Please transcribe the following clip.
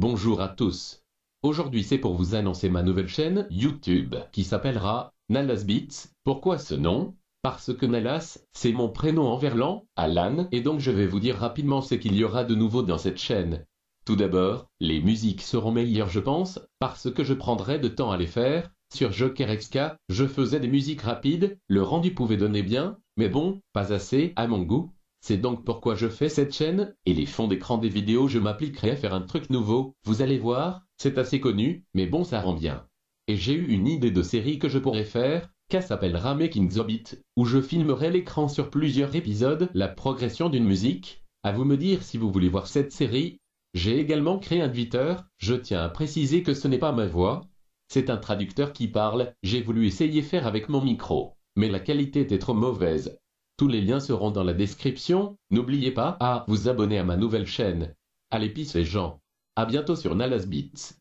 Bonjour à tous. Aujourd'hui c'est pour vous annoncer ma nouvelle chaîne YouTube qui s'appellera Nalas Beats. Pourquoi ce nom Parce que Nalas, c'est mon prénom en verlan, Alan, et donc je vais vous dire rapidement ce qu'il y aura de nouveau dans cette chaîne. Tout d'abord, les musiques seront meilleures je pense, parce que je prendrai de temps à les faire. Sur Joker XK, je faisais des musiques rapides, le rendu pouvait donner bien, mais bon, pas assez, à mon goût. C'est donc pourquoi je fais cette chaîne, et les fonds d'écran des vidéos je m'appliquerai à faire un truc nouveau, vous allez voir, c'est assez connu, mais bon ça rend bien. Et j'ai eu une idée de série que je pourrais faire, qu'elle s'appellera Making Zobit, où je filmerai l'écran sur plusieurs épisodes, la progression d'une musique, à vous me dire si vous voulez voir cette série. J'ai également créé un Twitter, je tiens à préciser que ce n'est pas ma voix, c'est un traducteur qui parle, j'ai voulu essayer faire avec mon micro, mais la qualité était trop mauvaise, tous les liens seront dans la description. N'oubliez pas à vous abonner à ma nouvelle chaîne, Allez l'épice et Jean. À bientôt sur Nalas Beats.